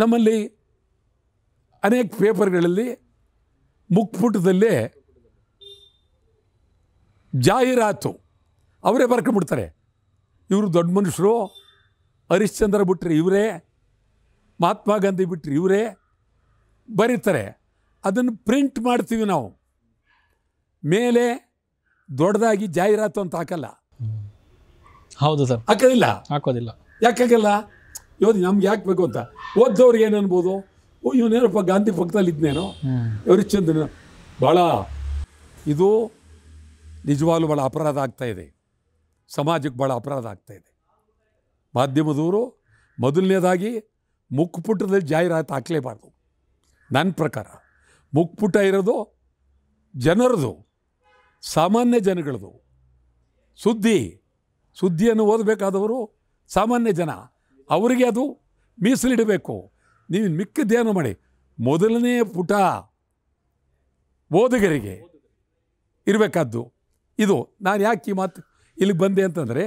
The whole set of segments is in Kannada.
ನಮ್ಮಲ್ಲಿ ಅನೇಕ ಪೇಪರ್ಗಳಲ್ಲಿ ಮುಕ್ಪುಟದಲ್ಲೇ ಜಾಹೀರಾತು ಅವರೇ ಬರ್ಕೊಂಡ್ಬಿಡ್ತಾರೆ ಇವರು ದೊಡ್ಡ ಮನುಷ್ಯರು ಹರಿಶ್ಚಂದ್ರ ಬಿಟ್ಟರೆ ಇವರೇ ಮಹಾತ್ಮ ಗಾಂಧಿ ಬಿಟ್ಟರೆ ಇವರೇ ಬರೀತಾರೆ ಅದನ್ನು ಪ್ರಿಂಟ್ ಮಾಡ್ತೀವಿ ನಾವು ಮೇಲೆ ದೊಡ್ಡದಾಗಿ ಜಾಹೀರಾತು ಅಂತ ಹಾಕಲ್ಲ ಹೌದು ಸರ್ ಹಾಕೋದಿಲ್ಲ ಹಾಕೋದಿಲ್ಲ ಯಾಕಾಗಲ್ಲ ಇವತ್ತು ನಮ್ಗೆ ಯಾಕೆ ಬೇಕು ಅಂತ ಓದ್ದವ್ರಿಗೆ ಏನು ಅನ್ಬೋದು ಓ ಇವನೇನಪ್ಪ ಗಾಂಧಿ ಪಕ್ಕದಲ್ಲಿ ಇದ್ನೇನೋ ಚಂದ್ರ ಭಾಳ ಇದು ನಿಜವಾಗ್ಲೂ ಭಾಳ ಅಪರಾಧ ಆಗ್ತಾ ಇದೆ ಸಮಾಜಕ್ಕೆ ಭಾಳ ಅಪರಾಧ ಆಗ್ತಾ ಇದೆ ಮಾಧ್ಯಮದವರು ಮೊದಲನೇದಾಗಿ ಮುಕ್ಪುಟದಲ್ಲಿ ಜಾಹೀರಾತು ಹಾಕಲೇಬಾರ್ದು ನನ್ನ ಪ್ರಕಾರ ಮುಕ್ಪುಟ ಇರೋದು ಜನರದು ಸಾಮಾನ್ಯ ಜನಗಳದು ಸುದ್ದಿ ಸುದ್ದಿಯನ್ನು ಓದಬೇಕಾದವರು ಸಾಮಾನ್ಯ ಜನ ಅವರಿಗೆ ಅದು ಮೀಸಲಿಡಬೇಕು ನೀವು ಧ್ಯಾನ ಮಾಡಿ ಮೊದಲನೇ ಪುಟ ಓದುಗರಿಗೆ ಇರಬೇಕಾದ್ದು ಇದು ನಾನು ಯಾಕೆ ಈ ಮಾತು ಇಲ್ಲಿಗೆ ಬಂದೆ ಅಂತಂದರೆ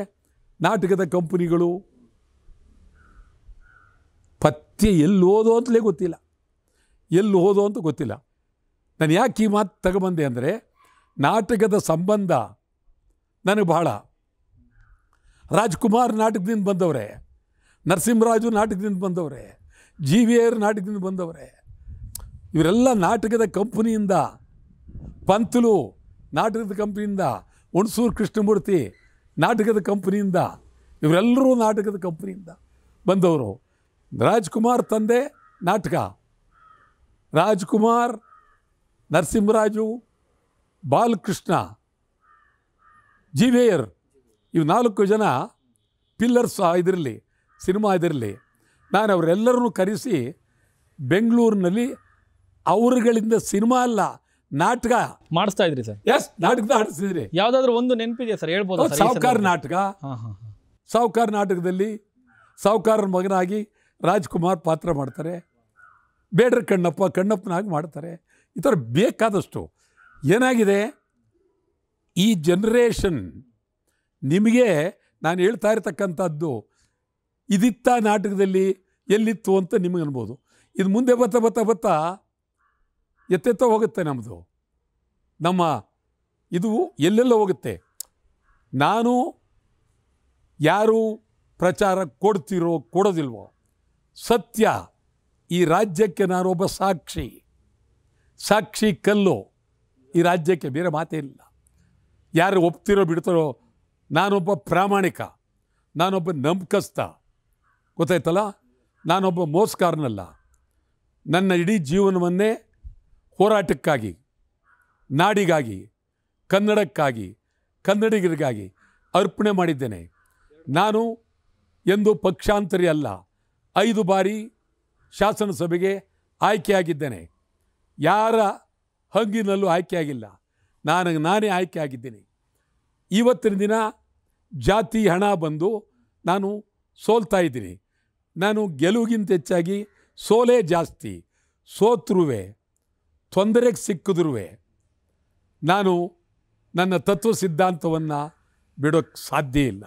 ನಾಟಕದ ಕಂಪನಿಗಳು ಪತ್ತೆ ಎಲ್ಲಿ ಓದೋ ಅಂತಲೇ ಗೊತ್ತಿಲ್ಲ ಎಲ್ಲಿ ಓದೋ ಅಂತ ಗೊತ್ತಿಲ್ಲ ನಾನು ಯಾಕೆ ಈ ಮಾತು ತಗೊಬಂದೆ ಅಂದರೆ ನಾಟಕದ ಸಂಬಂಧ ನನಗೆ ಬಹಳ ರಾಜ್ಕುಮಾರ್ ನಾಟಕದಿಂದ ಬಂದವರೇ ನರಸಿಂಹರಾಜು ನಾಟಕದಿಂದ ಬಂದವರೇ ಜಿ ವಿ ನಾಟಕದಿಂದ ಬಂದವರೇ ಇವರೆಲ್ಲ ನಾಟಕದ ಕಂಪನಿಯಿಂದ ಪಂತಲು ನಾಟಕದ ಕಂಪ್ನಿಯಿಂದ ಹುಣಸೂರು ಕೃಷ್ಣಮೂರ್ತಿ ನಾಟಕದ ಕಂಪ್ನಿಯಿಂದ ಇವರೆಲ್ಲರೂ ನಾಟಕದ ಕಂಪ್ನಿಯಿಂದ ಬಂದವರು ರಾಜ್ಕುಮಾರ್ ತಂದೆ ನಾಟಕ ರಾಜ್ಕುಮಾರ್ ನರಸಿಂಹರಾಜು ಬಾಲಕೃಷ್ಣ ಜಿ ವೇಯರ್ ಇವು ನಾಲ್ಕು ಜನ ಪಿಲ್ಲರ್ಸ್ ಇದರಲ್ಲಿ ಸಿನಿಮಾ ಇದರಲ್ಲಿ ನಾನು ಅವರೆಲ್ಲರನ್ನು ಕರೆಸಿ ಬೆಂಗಳೂರಿನಲ್ಲಿ ಅವರುಗಳಿಂದ ಸಿನಿಮಾ ಅಲ್ಲ ನಾಟಕ ಮಾಡಿಸ್ತಾ ಇದ್ರಿ ಸರ್ ಎಸ್ ನಾಟಕ ಆಡಿಸಿದ್ರಿ ಯಾವುದಾದ್ರೂ ಒಂದು ನೆನಪಿದೆ ಸರ್ ಹೇಳ್ಬೋದು ಸಾವುಕಾರ ನಾಟಕ ಸಾಹುಕಾರ ನಾಟಕದಲ್ಲಿ ಸಾವುಕಾರನ ಮಗನಾಗಿ ರಾಜ್ಕುಮಾರ್ ಪಾತ್ರ ಮಾಡ್ತಾರೆ ಬೇಡ್ರ ಕಣ್ಣಪ್ಪ ಕಣ್ಣಪ್ಪನಾಗಿ ಮಾಡ್ತಾರೆ ಈ ಥರ ಬೇಕಾದಷ್ಟು ಏನಾಗಿದೆ ಈ ಜನ್ರೇಷನ್ ನಿಮಗೆ ನಾನು ಹೇಳ್ತಾ ಇರತಕ್ಕಂಥದ್ದು ಇದಿತ್ತ ನಾಟಕದಲ್ಲಿ ಎಲ್ಲಿತ್ತು ಅಂತ ನಿಮಗೆ ಅನ್ಬೋದು ಇದು ಮುಂದೆ ಬರ್ತಾ ಬರ್ತಾ ಬತ್ತ ಎತ್ತೆತ್ತ ಹೋಗುತ್ತೆ ನಮ್ಮದು ನಮ್ಮ ಇದು ಎಲ್ಲೆಲ್ಲ ಹೋಗುತ್ತೆ ನಾನು ಯಾರು ಪ್ರಚಾರ ಕೊಡ್ತಿರೋ ಕೊಡೋದಿಲ್ವೋ ಸತ್ಯ ಈ ರಾಜ್ಯಕ್ಕೆ ನಾನೊಬ್ಬ ಸಾಕ್ಷಿ ಸಾಕ್ಷಿ ಕಲ್ಲು ಈ ರಾಜ್ಯಕ್ಕೆ ಬೇರೆ ಮಾತೇ ಇಲ್ಲ ಯಾರು ಒಪ್ತಿರೋ ಬಿಡ್ತಾರೋ ನಾನೊಬ್ಬ ಪ್ರಾಮಾಣಿಕ ನಾನೊಬ್ಬ ನಂಬಿಕಸ್ಥ ಗೊತ್ತಾಯ್ತಲ್ಲ ನಾನೊಬ್ಬ ಮೋಸ್ಕಾರನಲ್ಲ ನನ್ನ ಇಡೀ ಜೀವನವನ್ನೇ ಹೋರಾಟಕ್ಕಾಗಿ ನಾಡಿಗಾಗಿ ಕನ್ನಡಕ್ಕಾಗಿ ಕನ್ನಡಿಗರಿಗಾಗಿ ಅರ್ಪಣೆ ಮಾಡಿದ್ದೇನೆ ನಾನು ಎಂದು ಪಕ್ಷಾಂತರಿ ಅಲ್ಲ ಐದು ಬಾರಿ ಶಾಸನಸಭೆಗೆ ಆಯ್ಕೆಯಾಗಿದ್ದೇನೆ ಯಾರ ಹಂಗಿನಲ್ಲೂ ಆಯ್ಕೆಯಾಗಿಲ್ಲ ನಾನು ನಾನೇ ಆಯ್ಕೆಯಾಗಿದ್ದೀನಿ ಇವತ್ತಿನ ದಿನ ಜಾತಿ ಹಣ ಬಂದು ನಾನು ಸೋಲ್ತಾ ಇದ್ದೀನಿ ನಾನು ಗೆಲುವಿಗಿಂತ ಹೆಚ್ಚಾಗಿ ಸೋಲೇ ಜಾಸ್ತಿ ಸೋತ್ರುವೆ ತೊಂದರೆಗೆ ಸಿಕ್ಕಿದ್ರುವೆ ನಾನು ನನ್ನ ತತ್ವ ಸಿದ್ಧಾಂತವನ್ನು ಬಿಡೋಕ್ಕೆ ಸಾಧ್ಯ ಇಲ್ಲ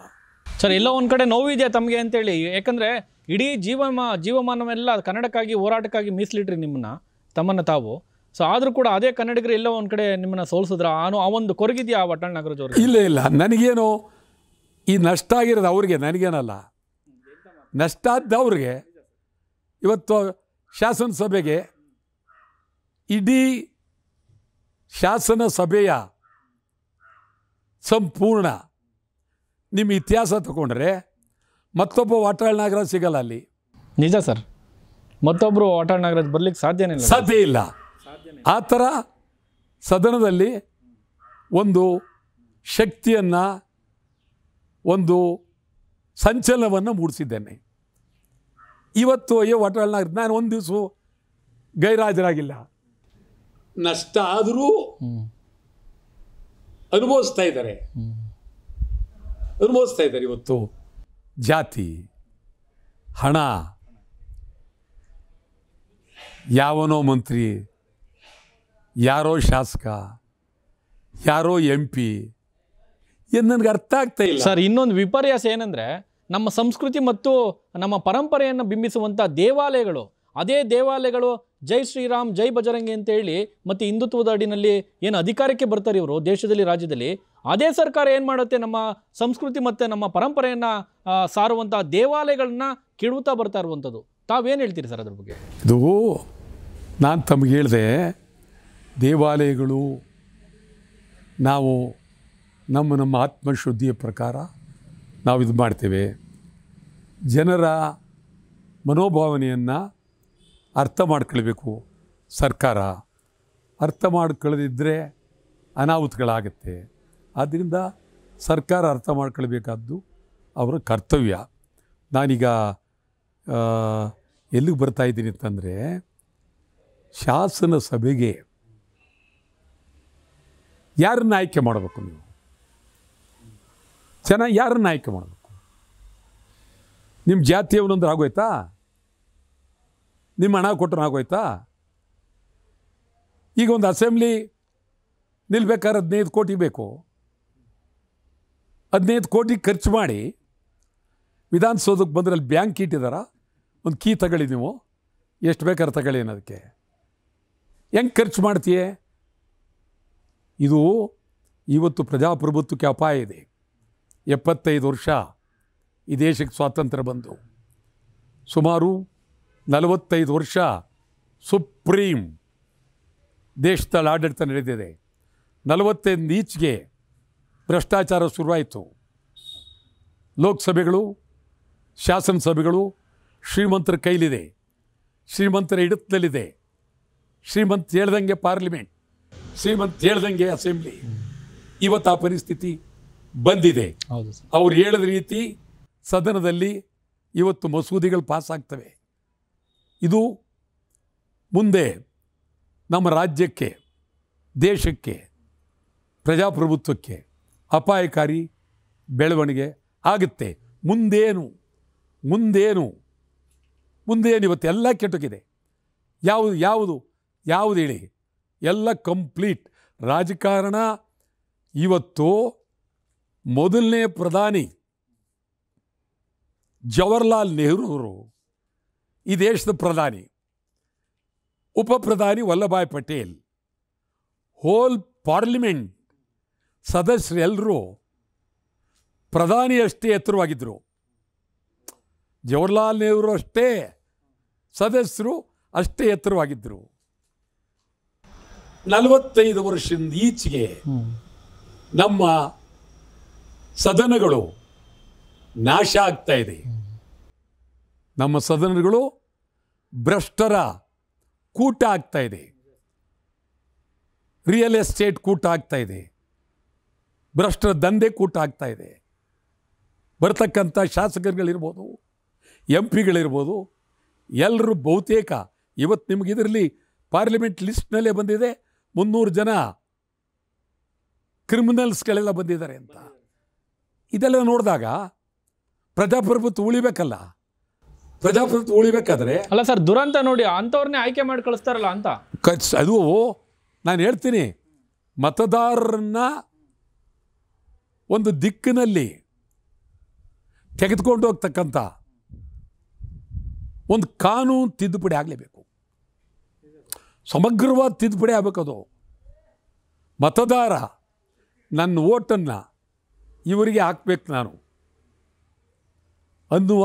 ಸರ್ ಎಲ್ಲೋ ಒಂದು ಕಡೆ ನೋವಿದೆಯಾ ತಮಗೆ ಅಂತೇಳಿ ಯಾಕಂದರೆ ಇಡೀ ಜೀವ ಜೀವಮಾನವೆಲ್ಲ ಕನ್ನಡಕ್ಕಾಗಿ ಹೋರಾಟಕ್ಕಾಗಿ ಮೀಸಲಿಟ್ರಿ ನಿಮ್ಮನ್ನ ತಮ್ಮನ್ನು ತಾವು ಸೊ ಆದರೂ ಕೂಡ ಅದೇ ಕನ್ನಡಿಗರು ಎಲ್ಲೋ ಒಂದು ಕಡೆ ನಿಮ್ಮನ್ನು ಸೋಲಿಸಿದ್ರ ಆ ಒಂದು ಕೊರಗಿದೆಯಾ ವಟಳ್ ನಗರ ಜೋರು ಇಲ್ಲ ಇಲ್ಲ ನನಗೇನು ಈ ನಷ್ಟ ಆಗಿರೋದು ಅವ್ರಿಗೆ ನನಗೇನಲ್ಲ ಆದವ್ರಿಗೆ ಇವತ್ತು ಶಾಸನ ಸಭೆಗೆ ಇಡೀ ಶಾಸನ ಸಭೆಯ ಸಂಪೂರ್ಣ ನಿಮ್ಮ ಇತಿಹಾಸ ತಗೊಂಡ್ರೆ ಮತ್ತೊಬ್ಬ ವಾಟಾಳ್ ನಾಗರಾಜ್ ಸಿಗಲ್ಲ ಅಲ್ಲಿ ನಿಜ ಸರ್ ಮತ್ತೊಬ್ಬರು ವಾಟಾಳ್ ನಾಗರಾಜ್ ಬರ್ಲಿಕ್ಕೆ ಸಾಧ್ಯನೇ ಸಾಧ್ಯ ಇಲ್ಲ ಆ ಥರ ಸದನದಲ್ಲಿ ಒಂದು ಶಕ್ತಿಯನ್ನು ಒಂದು ಸಂಚಲನವನ್ನು ಮೂಡಿಸಿದ್ದೇನೆ ಇವತ್ತು ಅಯ್ಯೋ ಹೋಟೆಲ್ನಾಗ ನಾನು ಒಂದು ದಿವಸ ಗೈರಾಜರಾಗಿಲ್ಲ ನಷ್ಟ ಆದರೂ ಅನುಭವಿಸ್ತಾ ಇದ್ದಾರೆ ಅನುಭವಿಸ್ತಾ ಇದ್ದಾರೆ ಇವತ್ತು ಜಾತಿ ಹಣ ಯಾವನೋ ಮಂತ್ರಿ ಯಾರೋ ಶಾಸಕ ಯಾರೋ ಎಂ ಪಿ ಎಂದ ನನಗೆ ಅರ್ಥ ಆಗ್ತಾ ಇಲ್ಲ ಸರ್ ಇನ್ನೊಂದು ವಿಪರ್ಯಾಸ ಏನಂದ್ರೆ ನಮ್ಮ ಸಂಸ್ಕೃತಿ ಮತ್ತು ನಮ್ಮ ಪರಂಪರೆಯನ್ನು ಬಿಂಬಿಸುವಂಥ ದೇವಾಲಯಗಳು ಅದೇ ದೇವಾಲಯಗಳು ಜೈ ಶ್ರೀರಾಮ್ ಜೈ ಬಜರಂಗಿ ಅಂತ ಹೇಳಿ ಮತ್ತು ಹಿಂದುತ್ವದ ಅಡಿನಲ್ಲಿ ಏನು ಅಧಿಕಾರಕ್ಕೆ ಬರ್ತಾರೆ ಇವರು ದೇಶದಲ್ಲಿ ರಾಜ್ಯದಲ್ಲಿ ಅದೇ ಸರ್ಕಾರ ಏನು ಮಾಡುತ್ತೆ ನಮ್ಮ ಸಂಸ್ಕೃತಿ ಮತ್ತು ನಮ್ಮ ಪರಂಪರೆಯನ್ನು ಸಾರುವಂಥ ದೇವಾಲಯಗಳನ್ನ ಕೆಡುತ್ತಾ ಬರ್ತಾ ಇರುವಂಥದ್ದು ತಾವೇನು ಹೇಳ್ತೀರಿ ಸರ್ ಅದ್ರ ಬಗ್ಗೆ ಇದು ನಾನು ತಮಗೆ ಹೇಳಿದೆ ದೇವಾಲಯಗಳು ನಾವು ನಮ್ಮ ನಮ್ಮ ಆತ್ಮಶುದ್ಧಿಯ ಪ್ರಕಾರ ನಾವು ಇದು ಮಾಡ್ತೇವೆ ಜನರ ಮನೋಭಾವನೆಯನ್ನು ಅರ್ಥ ಮಾಡ್ಕೊಳ್ಬೇಕು ಸರ್ಕಾರ ಅರ್ಥ ಮಾಡ್ಕೊಳ್ಳದಿದ್ದರೆ ಅನಾಹುತಗಳಾಗತ್ತೆ ಆದ್ದರಿಂದ ಸರ್ಕಾರ ಅರ್ಥ ಮಾಡ್ಕೊಳ್ಬೇಕಾದ್ದು ಅವರ ಕರ್ತವ್ಯ ನಾನೀಗ ಎಲ್ಲಿಗೆ ಬರ್ತಾಯಿದ್ದೀನಿ ಅಂತಂದರೆ ಶಾಸನ ಸಭೆಗೆ ಯಾರನ್ನ ಆಯ್ಕೆ ಮಾಡಬೇಕು ನೀವು ಜನ ಯಾರನ್ನ ಆಯ್ಕೆ ಮಾಡಬೇಕು ನಿಮ್ಮ ಜಾತಿಯವನಂದ್ರೆ ಆಗೋಯ್ತಾ ನಿಮ್ಮ ಹಣ ಕೊಟ್ಟರು ಆಗೋಯ್ತಾ ಈಗ ಒಂದು ಅಸೆಂಬ್ಲಿ ನಿಲ್ಬೇಕಾದ್ರೆ ಹದಿನೈದು ಕೋಟಿ ಬೇಕು ಹದಿನೈದು ಕೋಟಿ ಖರ್ಚು ಮಾಡಿ ವಿಧಾನಸೌಧಕ್ಕೆ ಬಂದರೆ ಅಲ್ಲಿ ಬ್ಯಾಂಕ್ ಇಟ್ಟಿದಾರ ಒಂದು ಕೀ ತಗೊಳ್ಳಿ ನೀವು ಎಷ್ಟು ಬೇಕಾದ್ರೆ ತಗೊಳ್ಳಿ ಅನ್ನೋದಕ್ಕೆ ಹೆಂಗೆ ಖರ್ಚು ಮಾಡ್ತೀಯ ಇದು ಇವತ್ತು ಪ್ರಜಾಪ್ರಭುತ್ವಕ್ಕೆ ಅಪಾಯ ಇದೆ ಎಪ್ಪತ್ತೈದು ವರ್ಷ ಈ ದೇಶಕ್ಕೆ ಸ್ವಾತಂತ್ರ್ಯ ಬಂದು ಸುಮಾರು ನಲವತ್ತೈದು ವರ್ಷ ಸುಪ್ರೀಂ ದೇಶದಲ್ಲಿ ಆಡಳಿತ ನಡೆದಿದೆ ನಲವತ್ತೈದು ಈಚೆಗೆ ಭ್ರಷ್ಟಾಚಾರ ಶುರುವಾಯಿತು ಲೋಕಸಭೆಗಳು ಶಾಸನಸಭೆಗಳು ಶ್ರೀಮಂತರ ಕೈಲಿದೆ ಶ್ರೀಮಂತರ ಹಿಡಿತದಲ್ಲಿದೆ ಶ್ರೀಮಂತ ಹೇಳ್ದಂಗೆ ಪಾರ್ಲಿಮೆಂಟ್ ಶ್ರೀಮಂತ ಹೇಳ್ದಂಗೆ ಅಸೆಂಬ್ಲಿ ಇವತ್ತು ಆ ಪರಿಸ್ಥಿತಿ ಬಂದಿದೆ ಅವ್ರು ಹೇಳಿದ ರೀತಿ ಸದನದಲ್ಲಿ ಇವತ್ತು ಮಸೂದೆಗಳು ಪಾಸ್ ಆಗ್ತವೆ ಇದು ಮುಂದೆ ನಮ್ಮ ರಾಜ್ಯಕ್ಕೆ ದೇಶಕ್ಕೆ ಪ್ರಜಾಪ್ರಭುತ್ವಕ್ಕೆ ಅಪಾಯಕಾರಿ ಬೆಳವಣಿಗೆ ಆಗುತ್ತೆ ಮುಂದೇನು ಮುಂದೇನು ಮುಂದೇನು ಎಲ್ಲ ಕೆಟ್ಟೋಗಿದೆ ಯಾವುದು ಯಾವುದು ಯಾವುದು ಹೇಳಿ ಎಲ್ಲ ಕಂಪ್ಲೀಟ್ ರಾಜಕಾರಣ ಇವತ್ತು ಮೊದಲನೇ ಪ್ರಧಾನಿ ಜವಹರ್ಲಾಲ್ ನೆಹರು ಅವರು ಈ ದೇಶದ ಪ್ರಧಾನಿ ಉಪ ಪ್ರಧಾನಿ ವಲ್ಲಭಾಯ್ ಪಟೇಲ್ ಹೋಲ್ ಪಾರ್ಲಿಮೆಂಟ್ ಸದಸ್ಯರೆಲ್ಲರೂ ಪ್ರಧಾನಿಯಷ್ಟೇ ಎತ್ತರವಾಗಿದ್ದರು ಜವಹರ್ಲಾಲ್ ನೆಹರು ಅಷ್ಟೇ ಸದಸ್ಯರು ಅಷ್ಟೇ ಎತ್ತರವಾಗಿದ್ದರು ನಲವತ್ತೈದು ವರ್ಷದಿಂದ ಈಚೆಗೆ ನಮ್ಮ ಸದನಗಳು ನಾಶ ಆಗ್ತಾ ಇದೆ ನಮ್ಮ ಸದನಗಳು ಭ್ರಷ್ಟರ ಕೂಟ ಆಗ್ತಾ ಇದೆ ರಿಯಲ್ ಎಸ್ಟೇಟ್ ಕೂಟ ಆಗ್ತಾ ಇದೆ ಭ್ರಷ್ಟರ ದಂಧೆ ಕೂಟ ಆಗ್ತಾ ಇದೆ ಬರ್ತಕ್ಕಂಥ ಶಾಸಕರುಗಳಿರ್ಬೋದು ಎಂ ಪಿಗಳಿರ್ಬೋದು ಎಲ್ಲರೂ ಬಹುತೇಕ ಇವತ್ತು ಇದರಲ್ಲಿ ಪಾರ್ಲಿಮೆಂಟ್ ಲಿಸ್ಟ್ನಲ್ಲೇ ಬಂದಿದೆ ಮುನ್ನೂರು ಜನ ಕ್ರಿಮಿನಲ್ಸ್ಗಳೆಲ್ಲ ಬಂದಿದ್ದಾರೆ ಅಂತ ಇದೆಲ್ಲ ನೋಡಿದಾಗ ಪ್ರಜಾಪ್ರಭುತ್ವ ಉಳಿಬೇಕಲ್ಲ ಪ್ರಜಾಪ್ರಭುತ್ವ ಉಳಿಬೇಕಾದ್ರೆ ಅಲ್ಲ ಸರ್ ದುರಂತ ನೋಡಿ ಅಂಥವ್ರನ್ನೇ ಆಯ್ಕೆ ಮಾಡಿ ಕಳಿಸ್ತಾರಲ್ಲ ಅಂತ ಅದು ನಾನು ಹೇಳ್ತೀನಿ ಮತದಾರರನ್ನ ಒಂದು ದಿಕ್ಕಿನಲ್ಲಿ ತೆಗೆದುಕೊಂಡು ಹೋಗ್ತಕ್ಕಂಥ ಒಂದು ಕಾನೂನು ತಿದ್ದುಪಡಿ ಆಗಲೇಬೇಕು ಸಮಗ್ರವಾದ ತಿದ್ದುಪಡಿ ಆಗಬೇಕದು ಮತದಾರ ನನ್ನ ಓಟನ್ನು ಇವರಿಗೆ ಹಾಕ್ಬೇಕು ನಾನು ಅನ್ನುವ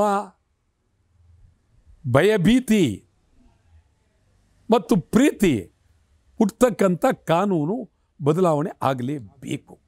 ಭಯಭೀತಿ ಮತ್ತು ಪ್ರೀತಿ ಹುಟ್ಟತಕ್ಕಂಥ ಕಾನೂನು ಬದಲಾವಣೆ ಆಗಲೇಬೇಕು